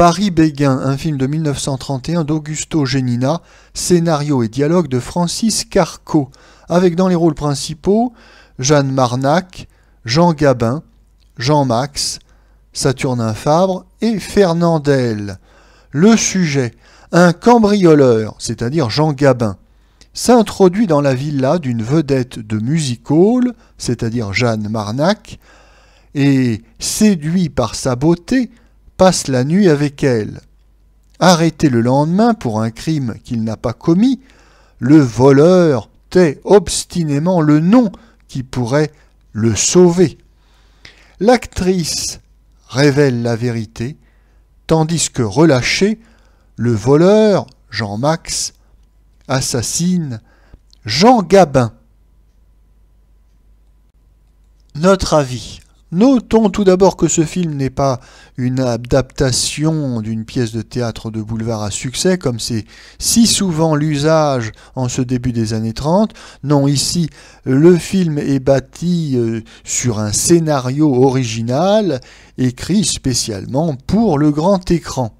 Paris-Béguin, un film de 1931 d'Augusto Genina, scénario et dialogue de Francis Carco, avec dans les rôles principaux Jeanne Marnac, Jean Gabin, Jean Max, Saturnin Fabre et Fernandel. Le sujet, un cambrioleur, c'est-à-dire Jean Gabin, s'introduit dans la villa d'une vedette de music hall, c'est-à-dire Jeanne Marnac, et séduit par sa beauté, passe la nuit avec elle. Arrêté le lendemain pour un crime qu'il n'a pas commis, le voleur tait obstinément le nom qui pourrait le sauver. L'actrice révèle la vérité, tandis que relâché, le voleur, Jean-Max, assassine Jean Gabin. Notre avis. Notons tout d'abord que ce film n'est pas une adaptation d'une pièce de théâtre de boulevard à succès, comme c'est si souvent l'usage en ce début des années 30. Non, ici, le film est bâti euh, sur un scénario original, écrit spécialement pour le grand écran.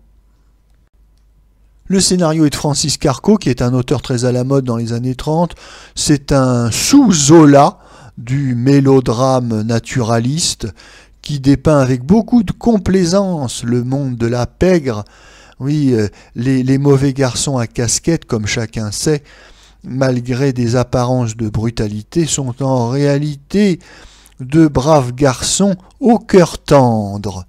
Le scénario est de Francis Carco, qui est un auteur très à la mode dans les années 30. C'est un sous-Zola, du mélodrame naturaliste qui dépeint avec beaucoup de complaisance le monde de la pègre. Oui, euh, les, les mauvais garçons à casquette, comme chacun sait, malgré des apparences de brutalité, sont en réalité de braves garçons au cœur tendre.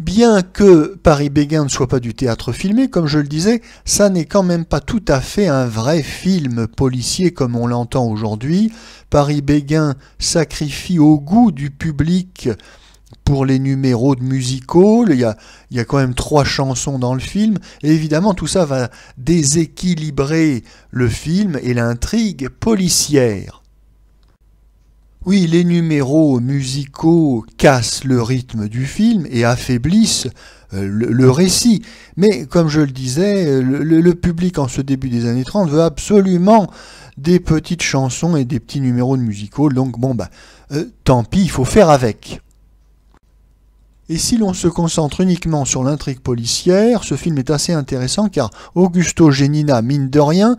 Bien que Paris-Béguin ne soit pas du théâtre filmé, comme je le disais, ça n'est quand même pas tout à fait un vrai film policier comme on l'entend aujourd'hui. Paris-Béguin sacrifie au goût du public pour les numéros de musicaux, il y, a, quand même trois chansons dans le film, et évidemment tout ça va déséquilibrer le film et l'intrigue policière. Oui, les numéros musicaux cassent le rythme du film et affaiblissent euh, le, récit. Mais comme je le disais, le, public en ce début des années 30 veut absolument des petites chansons et des petits numéros de musicaux. Donc bon, bah, euh, tant pis, il faut faire avec. Et si l'on se concentre uniquement sur l'intrigue policière, ce film est assez intéressant car Augusto Genina, mine de rien,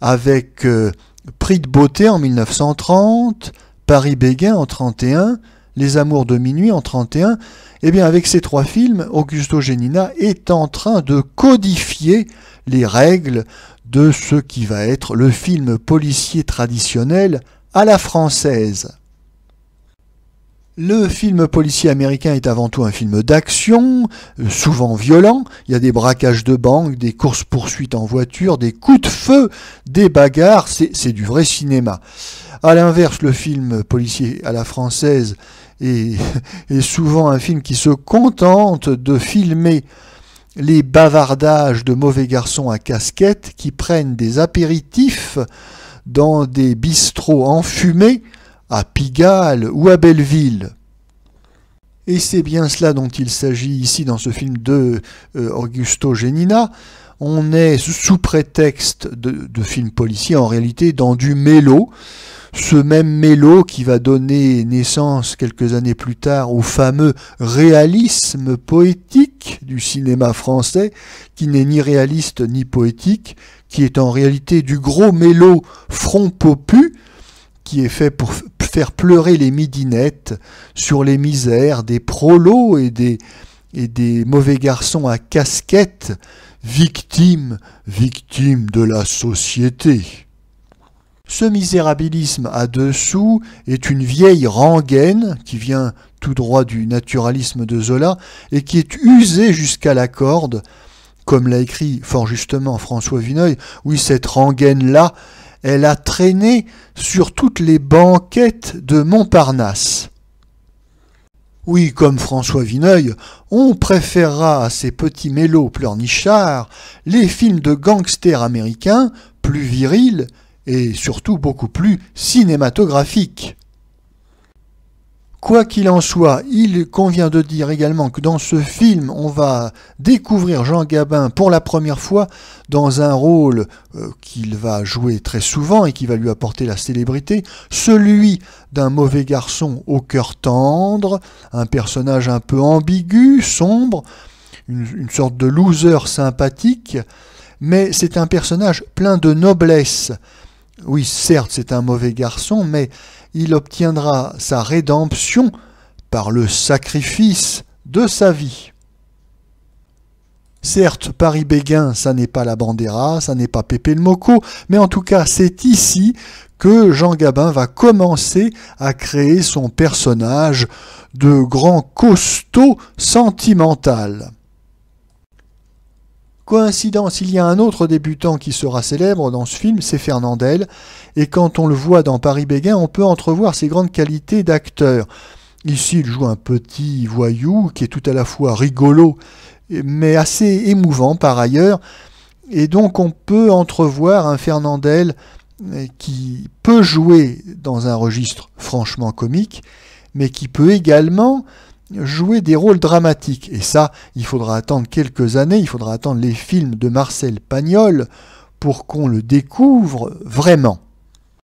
avec euh, Prix de beauté en 1930, Paris-Béguin en 31, Les Amours de minuit en 31, eh bien avec ces trois films, Augusto Genina est en train de codifier les règles de ce qui va être le film policier traditionnel à la française. Le film policier américain est avant tout un film d'action, souvent violent. Il y a des braquages de banque, des courses-poursuites en voiture, des coups de feu, des bagarres. C'est du vrai cinéma. À l'inverse, le film policier à la française est, souvent un film qui se contente de filmer les bavardages de mauvais garçons à casquette qui prennent des apéritifs dans des bistrots enfumés à Pigalle ou à Belleville. Et c'est bien cela dont il s'agit ici dans ce film de euh, Augusto Genina. On est sous prétexte de, de film policier, en réalité, dans du mélo. Ce même mélo qui va donner naissance quelques années plus tard au fameux réalisme poétique du cinéma français, qui n'est ni réaliste ni poétique, qui est en réalité du gros mélo front popu, qui est fait pour, faire pleurer les midinettes sur les misères des prolos et des, et des mauvais garçons à casquettes, victimes, victimes de la société. Ce misérabilisme à dessous est une vieille rengaine qui vient tout droit du naturalisme de Zola et qui est usée jusqu'à la corde, comme l'a écrit fort justement François Vineuil, oui, cette rengaine-là, elle a traîné sur toutes les banquettes de Montparnasse. Oui, comme François Vineuil, on préférera à ces petits mélos pleurnichards les films de gangsters américains plus virils et surtout beaucoup plus cinématographiques. Quoi qu'il en soit, il convient de dire également que dans ce film, on va découvrir Jean Gabin pour la première fois dans un rôle euh, qu'il va jouer très souvent et qui va lui apporter la célébrité, celui d'un mauvais garçon au cœur tendre, un personnage un peu ambigu, sombre, une sorte de loser sympathique, mais c'est un personnage plein de noblesse. Oui, certes, c'est un mauvais garçon, mais il obtiendra sa rédemption par le sacrifice de sa vie. Certes, Paris-Béguin, ça n'est pas la Bandera, ça n'est pas Pépé le Moco, mais en tout cas, c'est ici que Jean Gabin va commencer à créer son personnage de grand costaud sentimental. Coïncidence, il y a un autre débutant qui sera célèbre dans ce film, c'est Fernandel, et quand on le voit dans Paris Béguin, on peut entrevoir ses grandes qualités d'acteur. Ici, il joue un petit voyou qui est tout à la fois rigolo, mais assez émouvant par ailleurs, et donc on peut entrevoir un Fernandel euh, qui peut jouer dans un registre franchement comique, mais qui peut également jouer des rôles dramatiques. Et ça, il faudra attendre quelques années, il faudra attendre les films de Marcel Pagnol pour qu'on le découvre vraiment.